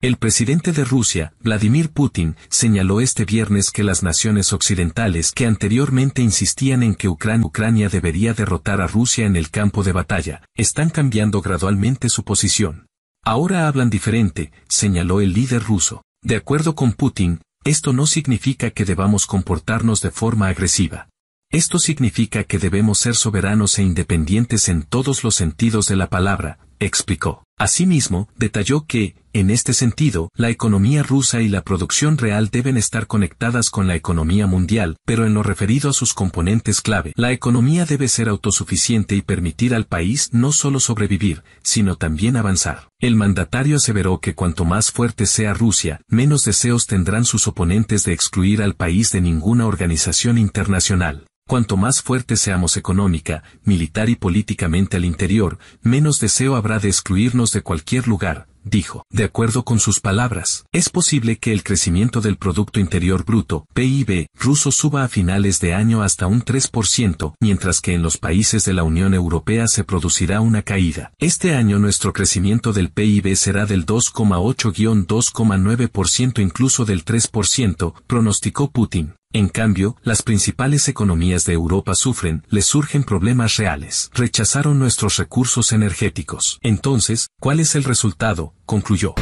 El presidente de Rusia, Vladimir Putin, señaló este viernes que las naciones occidentales que anteriormente insistían en que Ucrania, Ucrania debería derrotar a Rusia en el campo de batalla, están cambiando gradualmente su posición. Ahora hablan diferente, señaló el líder ruso. De acuerdo con Putin, esto no significa que debamos comportarnos de forma agresiva. Esto significa que debemos ser soberanos e independientes en todos los sentidos de la palabra, explicó. Asimismo, detalló que, en este sentido, la economía rusa y la producción real deben estar conectadas con la economía mundial, pero en lo referido a sus componentes clave, la economía debe ser autosuficiente y permitir al país no solo sobrevivir, sino también avanzar. El mandatario aseveró que cuanto más fuerte sea Rusia, menos deseos tendrán sus oponentes de excluir al país de ninguna organización internacional. Cuanto más fuerte seamos económica, militar y políticamente al interior, menos deseo habrá de excluirnos de cualquier lugar, dijo. De acuerdo con sus palabras, es posible que el crecimiento del Producto Interior Bruto, PIB, ruso suba a finales de año hasta un 3%, mientras que en los países de la Unión Europea se producirá una caída. Este año nuestro crecimiento del PIB será del 2,8-2,9% incluso del 3%, pronosticó Putin. En cambio, las principales economías de Europa sufren, les surgen problemas reales. Rechazaron nuestros recursos energéticos. Entonces, ¿cuál es el resultado? concluyó.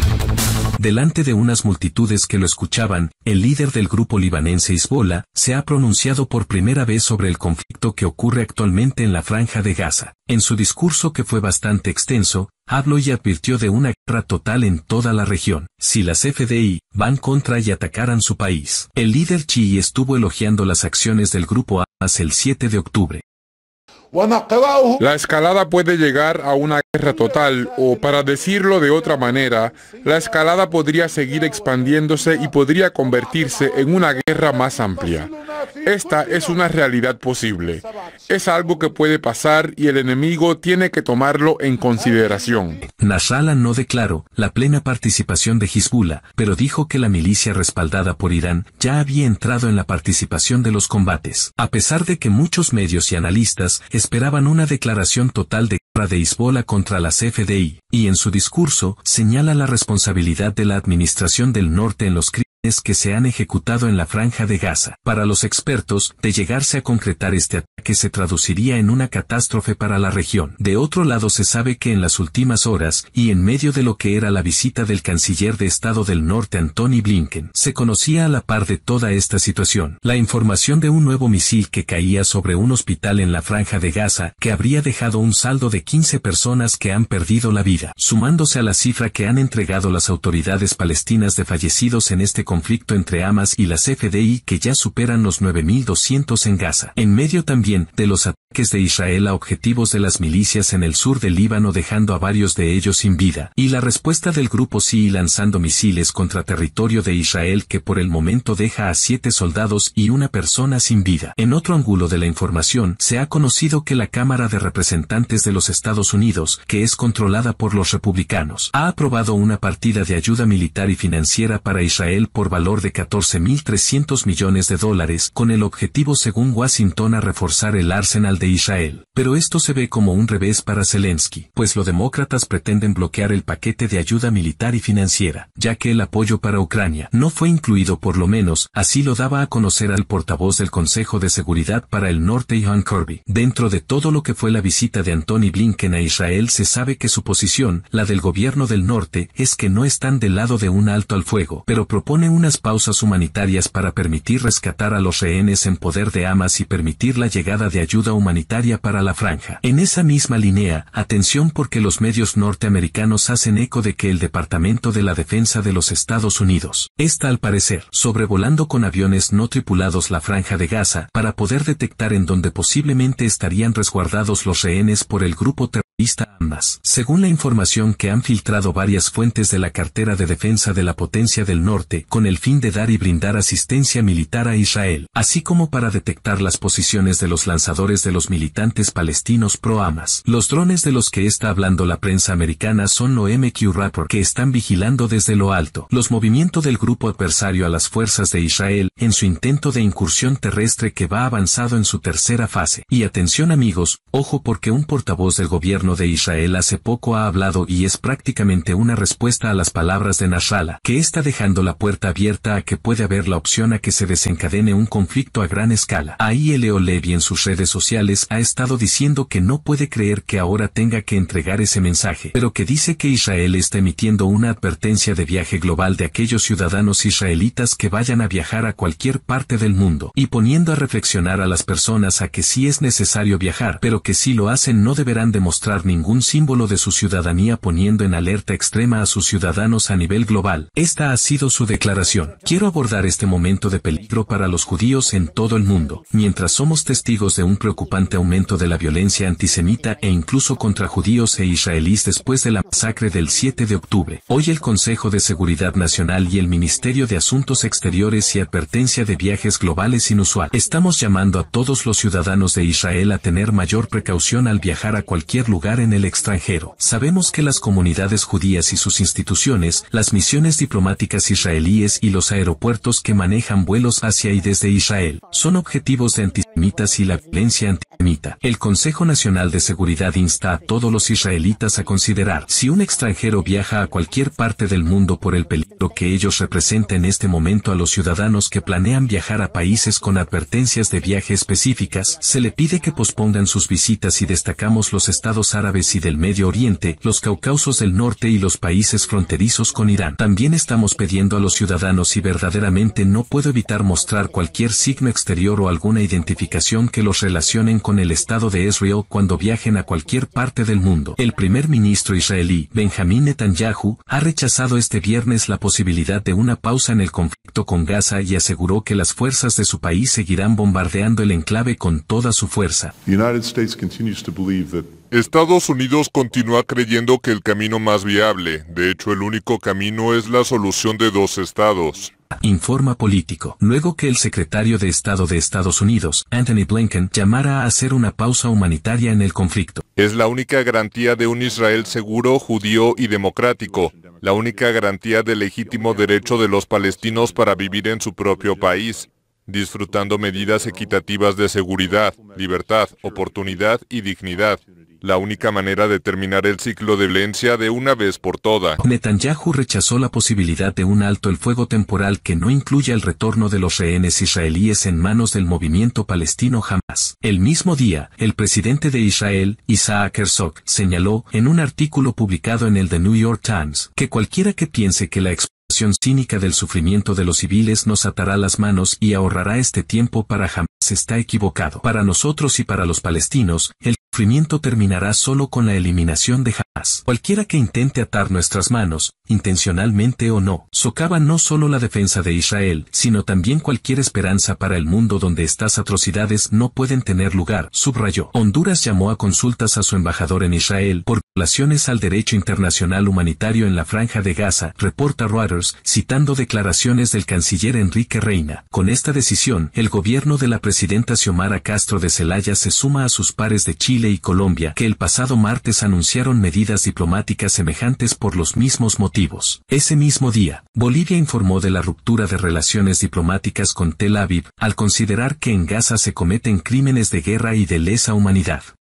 Delante de unas multitudes que lo escuchaban, el líder del grupo libanense Hezbollah se ha pronunciado por primera vez sobre el conflicto que ocurre actualmente en la franja de Gaza. En su discurso que fue bastante extenso, Hablo y advirtió de una guerra total en toda la región, si las FDI van contra y atacaran su país. El líder Chi estuvo elogiando las acciones del grupo hasta el 7 de octubre. La escalada puede llegar a una guerra total, o para decirlo de otra manera, la escalada podría seguir expandiéndose y podría convertirse en una guerra más amplia. Esta es una realidad posible. Es algo que puede pasar y el enemigo tiene que tomarlo en consideración. Nasrallah no declaró la plena participación de Hezbollah, pero dijo que la milicia respaldada por Irán ya había entrado en la participación de los combates. A pesar de que muchos medios y analistas esperaban una declaración total de guerra de Hezbollah contra las FDI, y en su discurso señala la responsabilidad de la administración del norte en los crímenes que se han ejecutado en la franja de Gaza. Para los expertos, de llegarse a concretar este ataque se traduciría en una catástrofe para la región. De otro lado se sabe que en las últimas horas, y en medio de lo que era la visita del canciller de Estado del Norte Antony Blinken, se conocía a la par de toda esta situación, la información de un nuevo misil que caía sobre un hospital en la franja de Gaza, que habría dejado un saldo de 15 personas que han perdido la vida, sumándose a la cifra que han entregado las autoridades palestinas de fallecidos en este conflicto conflicto entre Hamas y las FDI que ya superan los 9.200 en Gaza. En medio también de los ataques de Israel a objetivos de las milicias en el sur del Líbano dejando a varios de ellos sin vida, y la respuesta del grupo sí lanzando misiles contra territorio de Israel que por el momento deja a siete soldados y una persona sin vida. En otro ángulo de la información, se ha conocido que la Cámara de Representantes de los Estados Unidos, que es controlada por los republicanos, ha aprobado una partida de ayuda militar y financiera para Israel por valor de 14.300 millones de dólares con el objetivo según Washington a reforzar el arsenal de Israel. Pero esto se ve como un revés para Zelensky, pues los demócratas pretenden bloquear el paquete de ayuda militar y financiera, ya que el apoyo para Ucrania no fue incluido por lo menos, así lo daba a conocer al portavoz del Consejo de Seguridad para el Norte John Kirby. Dentro de todo lo que fue la visita de Antony Blinken a Israel se sabe que su posición, la del gobierno del norte, es que no están del lado de un alto al fuego, pero propone unas pausas humanitarias para permitir rescatar a los rehenes en poder de Hamas y permitir la llegada de ayuda humanitaria para la franja. En esa misma línea, atención porque los medios norteamericanos hacen eco de que el Departamento de la Defensa de los Estados Unidos está al parecer sobrevolando con aviones no tripulados la franja de Gaza para poder detectar en donde posiblemente estarían resguardados los rehenes por el grupo terrorista vista Según la información que han filtrado varias fuentes de la cartera de defensa de la potencia del norte, con el fin de dar y brindar asistencia militar a Israel, así como para detectar las posiciones de los lanzadores de los militantes palestinos pro-Hamas. Los drones de los que está hablando la prensa americana son los MQ Rapport que están vigilando desde lo alto los movimientos del grupo adversario a las fuerzas de Israel en su intento de incursión terrestre que va avanzado en su tercera fase. Y atención amigos, ojo porque un portavoz del gobierno de Israel hace poco ha hablado y es prácticamente una respuesta a las palabras de Nasrallah, que está dejando la puerta abierta a que puede haber la opción a que se desencadene un conflicto a gran escala. Ahí Leo Levi en sus redes sociales ha estado diciendo que no puede creer que ahora tenga que entregar ese mensaje, pero que dice que Israel está emitiendo una advertencia de viaje global de aquellos ciudadanos israelitas que vayan a viajar a cualquier parte del mundo, y poniendo a reflexionar a las personas a que sí es necesario viajar, pero que si lo hacen no deberán demostrar ningún símbolo de su ciudadanía poniendo en alerta extrema a sus ciudadanos a nivel global. Esta ha sido su declaración. Quiero abordar este momento de peligro para los judíos en todo el mundo, mientras somos testigos de un preocupante aumento de la violencia antisemita e incluso contra judíos e israelíes después de la masacre del 7 de octubre. Hoy el Consejo de Seguridad Nacional y el Ministerio de Asuntos Exteriores y Advertencia de Viajes Globales Inusual. Estamos llamando a todos los ciudadanos de Israel a tener mayor precaución al viajar a cualquier lugar en el extranjero. Sabemos que las comunidades judías y sus instituciones, las misiones diplomáticas israelíes y los aeropuertos que manejan vuelos hacia y desde Israel, son objetivos de antisemitas y la violencia antisemita. El Consejo Nacional de Seguridad insta a todos los israelitas a considerar si un extranjero viaja a cualquier parte del mundo por el peligro que ellos representan en este momento a los ciudadanos que planean viajar a países con advertencias de viaje específicas, se le pide que pospongan sus visitas y destacamos los estados árabes y del Medio Oriente, los caucausos del norte y los países fronterizos con Irán. También estamos pidiendo a los ciudadanos y verdaderamente no puedo evitar mostrar cualquier signo exterior o alguna identificación que los relacionen con el Estado de Israel cuando viajen a cualquier parte del mundo. El primer ministro israelí, Benjamín Netanyahu, ha rechazado este viernes la posibilidad de una pausa en el conflicto con Gaza y aseguró que las fuerzas de su país seguirán bombardeando el enclave con toda su fuerza. Estados Unidos continúa creyendo que el camino más viable, de hecho el único camino es la solución de dos estados. Informa político. Luego que el secretario de Estado de Estados Unidos, Anthony Blinken, llamara a hacer una pausa humanitaria en el conflicto. Es la única garantía de un Israel seguro, judío y democrático, la única garantía del legítimo derecho de los palestinos para vivir en su propio país, disfrutando medidas equitativas de seguridad, libertad, oportunidad y dignidad la única manera de terminar el ciclo de violencia de una vez por todas. Netanyahu rechazó la posibilidad de un alto el fuego temporal que no incluya el retorno de los rehenes israelíes en manos del movimiento palestino jamás. El mismo día, el presidente de Israel, Isaac Herzog, señaló en un artículo publicado en el The New York Times que cualquiera que piense que la explosión cínica del sufrimiento de los civiles nos atará las manos y ahorrará este tiempo para jamás está equivocado. Para nosotros y para los palestinos, el sufrimiento terminará solo con la eliminación de Hamas. Cualquiera que intente atar nuestras manos, intencionalmente o no, socava no solo la defensa de Israel, sino también cualquier esperanza para el mundo donde estas atrocidades no pueden tener lugar, subrayó. Honduras llamó a consultas a su embajador en Israel por violaciones al derecho internacional humanitario en la franja de Gaza, reporta Reuters, citando declaraciones del canciller Enrique Reina. Con esta decisión, el gobierno de la presidenta Xiomara Castro de Celaya se suma a sus pares de Chile y Colombia que el pasado martes anunciaron medidas diplomáticas semejantes por los mismos motivos. Ese mismo día, Bolivia informó de la ruptura de relaciones diplomáticas con Tel Aviv, al considerar que en Gaza se cometen crímenes de guerra y de lesa humanidad.